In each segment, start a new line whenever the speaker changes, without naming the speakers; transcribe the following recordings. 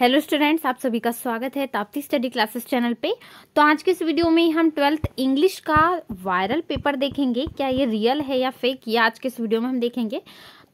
hello students आप सभी का स्वागत है ताप्ती स्टडी क्लासेस चैनल पे तो आज के इस वीडियो में हम ट्वेल्थ इंग्लिश का वायरल पेपर देखेंगे क्या ये रियल है या फेक ये आज के इस वीडियो में हम देखेंगे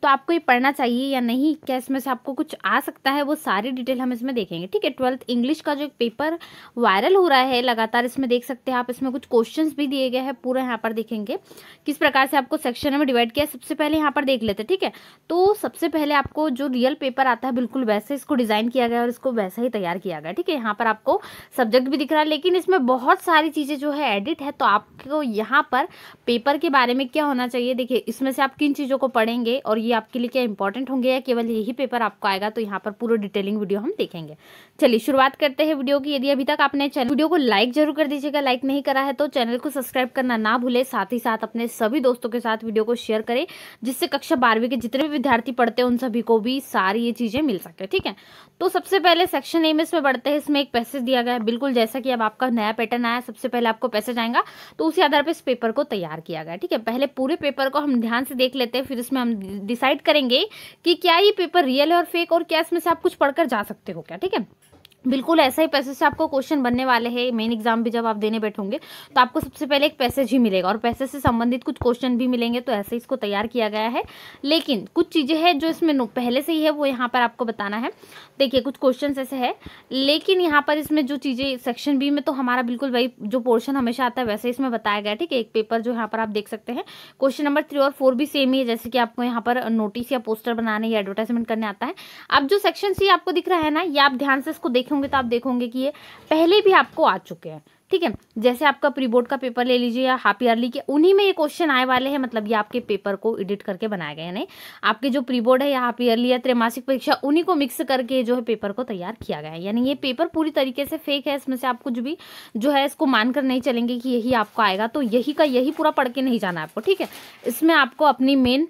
तो आपको ये पढ़ना चाहिए या नहीं क्या इसमें से आपको कुछ आ सकता है वो सारी डिटेल हम इसमें देखेंगे ठीक है ट्वेल्थ इंग्लिश का जो एक पेपर वायरल हो रहा है लगातार इसमें देख सकते हैं आप इसमें कुछ क्वेश्चन भी दिए गए हैं पूरा यहाँ पर देखेंगे किस प्रकार से आपको सेक्शन में डिवाइड किया सबसे पहले यहाँ पर देख लेते हैं ठीक है तो सबसे पहले आपको जो रियल पेपर आता है बिल्कुल वैसे इसको डिज़ाइन किया गया और इसको वैसा ही तैयार किया गया ठीक है यहाँ पर आपको सब्जेक्ट भी दिख रहा है लेकिन इसमें बहुत सारी चीज़ें जो है एडिट है तो आपको यहाँ पर पेपर के बारे में क्या होना चाहिए देखिए इसमें से आप किन चीज़ों को पढ़ेंगे और ये ये आपके लिए क्या इंपॉर्टेंट होंगे या केवल यही पेपर आपको आएगा तो यहाँ पर पूरा डिटेलिंग वीडियो हम देखेंगे चलिए शुरुआत करते हैं वीडियो की यदि अभी तक आपने चैनल वीडियो को लाइक जरूर कर दीजिएगा लाइक नहीं करा है तो चैनल को सब्सक्राइब करना ना भूले साथ ही साथ अपने सभी दोस्तों के साथ वीडियो को शेयर करें जिससे कक्षा बारहवीं के जितने भी विद्यार्थी पढ़ते हैं उन सभी को भी सारी ये चीज़ें मिल सके ठीक है तो सबसे पहले सेक्शन एम एस में बढ़ते हैं इसमें एक पैसेज दिया गया है बिल्कुल जैसा कि अब आपका नया पैटर्न आया सबसे पहले आपको पैसेज आएगा तो उसी आधार पर इस पेपर को तैयार किया गया ठीक है पहले पूरे पेपर को हम ध्यान से देख लेते हैं फिर इसमें हम डिसाइड करेंगे कि क्या ये पेपर रियल है और फेक और क्या इसमें से आप कुछ पढ़कर जा सकते हो क्या ठीक है बिल्कुल ऐसा ही पैसेज से आपको क्वेश्चन बनने वाले हैं मेन एग्जाम भी जब आप देने बैठोगे तो आपको सबसे पहले एक पैसेज ही मिलेगा और पैसेज से संबंधित कुछ क्वेश्चन भी मिलेंगे तो ऐसे इसको तैयार किया गया है लेकिन कुछ चीज़ें हैं जो इसमें पहले से ही है वो यहाँ पर आपको बताना है देखिए कुछ क्वेश्चन ऐसे है लेकिन यहाँ पर इसमें जो चीज़ें सेक्शन बी में तो हमारा बिल्कुल वही जो पोर्शन हमेशा आता है वैसे इसमें बताया गया ठीक है एक पेपर जो यहाँ पर आप देख सकते हैं क्वेश्चन नंबर थ्री और फोर भी सेम ही है जैसे कि आपको यहाँ पर नोटिस या पोस्टर बनाने या एडवर्टाइजमेंट करने आता है अब जो सेक्शन सी आपको दिख रहा है ना ये आप ध्यान से इसको देख देखे होंगे तो आप देखोगे कि ये पहले भी आपको आ चुके हैं ठीक है जैसे आपका प्री बोर्ड का पेपर ले लीजिए या हाफ ईयरली के उन्हीं में ये क्वेश्चन आए वाले हैं मतलब ये आपके पेपर को एडिट करके बनाए गए हैं आपके जो प्री बोर्ड है या हाफ ईयरली या त्रैमासिक परीक्षा उन्हीं को मिक्स करके जो है पेपर को तैयार किया गया है यानी ये पेपर पूरी तरीके से फेक है इसमें से आप कुछ भी जो है इसको मानकर नहीं चलेंगे कि यही आपको आएगा तो यही का यही पूरा पढ़ के नहीं जाना आपको ठीक है इसमें आपको अपनी मेन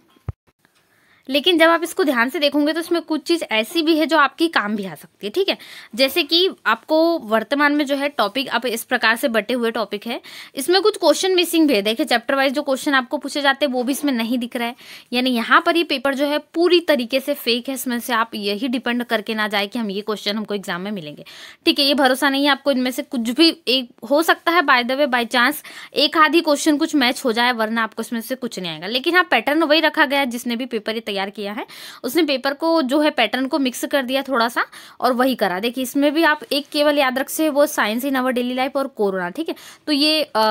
लेकिन जब आप इसको ध्यान से देखोगे तो इसमें कुछ चीज़ ऐसी भी है जो आपकी काम भी आ सकती है ठीक है जैसे कि आपको वर्तमान में जो है टॉपिक आप इस प्रकार से बटे हुए टॉपिक है इसमें कुछ क्वेश्चन मिसिंग भी है देखिए चैप्टर वाइज जो क्वेश्चन आपको पूछे जाते हैं वो भी इसमें नहीं दिख रहा है यानी यहाँ पर ये पेपर जो है पूरी तरीके से फेक है इसमें से आप यही डिपेंड करके ना जाए कि हम ये क्वेश्चन हमको एग्जाम में मिलेंगे ठीक है ये भरोसा नहीं है आपको इनमें से कुछ भी एक हो सकता है by the way by chance एक आधी क्वेश्चन कुछ मैच हो जाए वरना आपको इसमें से कुछ नहीं आएगा लेकिन हाँ पैटर्न वही रखा गया जिसने भी पेपर तैयार किया है उसने पेपर को जो है पैटर्न को मिक्स कर दिया थोड़ा सा और वही करा देखिए इसमें भी आप एक केवल याद रख से वो science in our daily life और कोरोना ठीक है तो ये आ,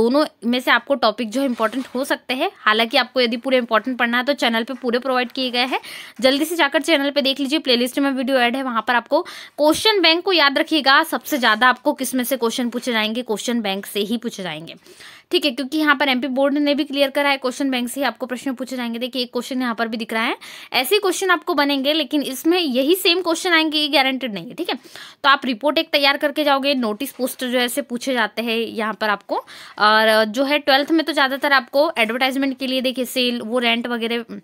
दोनों में से आपको टॉपिक जो है इंपॉर्टेंट हो सकते हैं हालांकि आपको यदि पूरे इंपॉर्टेंट पढ़ना है तो चैनल पर पूरे प्रोवाइड किए गए हैं जल्दी से जाकर चैनल पर देख लीजिए प्ले में वीडियो एड है वहां पर आपको क्वेश्चन बैंक को याद रखिएगा सबसे ज़्यादा आपको किसमें से क्वेश्चन पूछे जाएंगे क्वेश्चन बैंक से ही पूछे जाएंगे ठीक है क्योंकि यहाँ पर एमपी बोर्ड ने भी क्लियर करा है क्वेश्चन बैंक से आपको प्रश्न पूछे जाएंगे देखिए एक क्वेश्चन यहाँ पर भी दिख रहा है ऐसे क्वेश्चन आपको बनेंगे लेकिन इसमें यही सेम क्वेश्चन आएंगे ये गारंटेड नहीं है ठीक है तो आप रिपोर्ट एक तैयार करके जाओगे नोटिस पोस्टर जो है से पूछे जाते हैं यहाँ पर आपको और जो है ट्वेल्थ में तो ज़्यादातर आपको एडवर्टाइजमेंट के लिए देखिए सेल वो रेंट वगैरह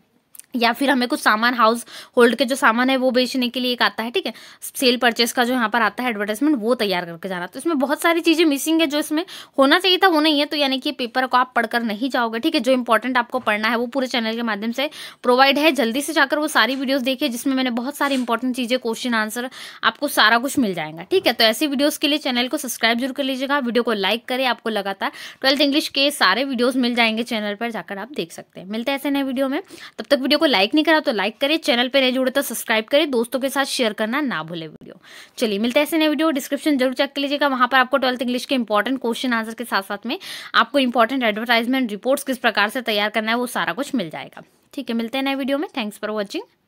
या फिर हमें कुछ सामान हाउस होल्ड के जो सामान है वो बेचने के लिए एक आता है ठीक है सेल परचेस का जो यहाँ पर आता है एडवर्टाइजमेंट वो तैयार करके जाना तो इसमें बहुत सारी चीज़ें मिसिंग है जो इसमें होना चाहिए था वो नहीं है तो यानी कि पेपर को आप पढ़कर नहीं जाओगे ठीक है जो इंपॉर्टेंट आपको पढ़ना है वो पूरे चैनल के माध्यम से प्रोवाइड है जल्दी से जाकर वो सारी वीडियोज़ देखिए जिसमें मैंने बहुत सारी इंपॉर्टेंट चीज़ें क्वेश्चन आंसर आपको सारा कुछ मिल जाएगा ठीक है तो ऐसी वीडियोज़ के लिए चैनल को सब्सक्राइब जरूर कर लीजिएगा वीडियो को लाइक करें आपको लगातार ट्वेल्थ इंग्लिश के सारे वीडियोज़ मिल जाएंगे चैनल पर जाकर आप देख सकते हैं मिलते हैं ऐसे नए वीडियो में तब तक वीडियो को लाइक नहीं करा तो लाइक करे चैनल पर नहीं जुड़े तो सब्सक्राइब करे दोस्तों के साथ शेयर करना ना भूले वीडियो चलिए मिलते हैं ऐसे नए वीडियो डिस्क्रिप्शन जरूर चेक कर लीजिएगा वहां पर आपको ट्वेल्थ इंग्लिश के इंपॉर्टेंट क्वेश्चन आंसर के साथ साथ में आपको इंपॉर्टेंट एडवर्टाइजमेंट रिपोर्ट्स किस प्रकार से तैयार करना है वो सारा कुछ मिल जाएगा ठीक है मिलते हैं नए वीडियो में थैंक्स फॉर वॉचिंग